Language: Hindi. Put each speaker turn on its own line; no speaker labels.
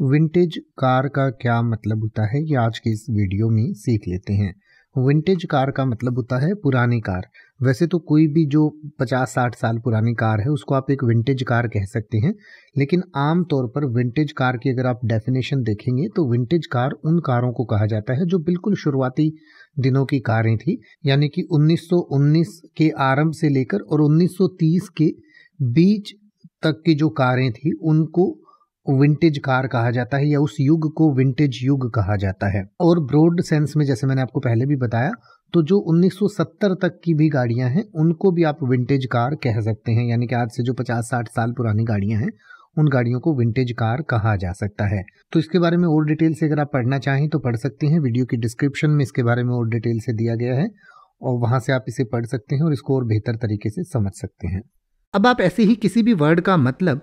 विंटेज कार का क्या मतलब होता है ये आज के इस वीडियो में सीख लेते हैं विंटेज कार का मतलब होता है पुरानी कार वैसे तो कोई भी जो 50-60 साल पुरानी कार है उसको आप एक विंटेज कार कह सकते हैं लेकिन आम तौर पर विंटेज कार की अगर आप डेफिनेशन देखेंगे तो विंटेज कार उन कारों को कहा जाता है जो बिल्कुल शुरुआती दिनों की कारें थी यानी कि 1919 के आरंभ से लेकर और 1930 के बीच तक की जो कारें थी उनको विंटेज कार कहा जाता है या उस युग को विंटेज युग कहा जाता है और ब्रॉड सेंस में जैसे मैंने आपको पहले भी बताया तो जो 1970 तक की भी गाड़ियां हैं उनको भी आप विंटेज कार कह सकते हैं यानी कि आज से जो 50-60 साल पुरानी गाड़ियां हैं उन गाड़ियों को विंटेज कार कहा जा सकता है तो इसके बारे में और डिटेल से अगर आप पढ़ना चाहें तो पढ़ सकते हैं वीडियो की डिस्क्रिप्शन में इसके बारे में और डिटेल से दिया गया है और वहाँ से आप इसे पढ़ सकते हैं और इसको और बेहतर तरीके से समझ सकते हैं अब आप ऐसे ही किसी भी वर्ड का मतलब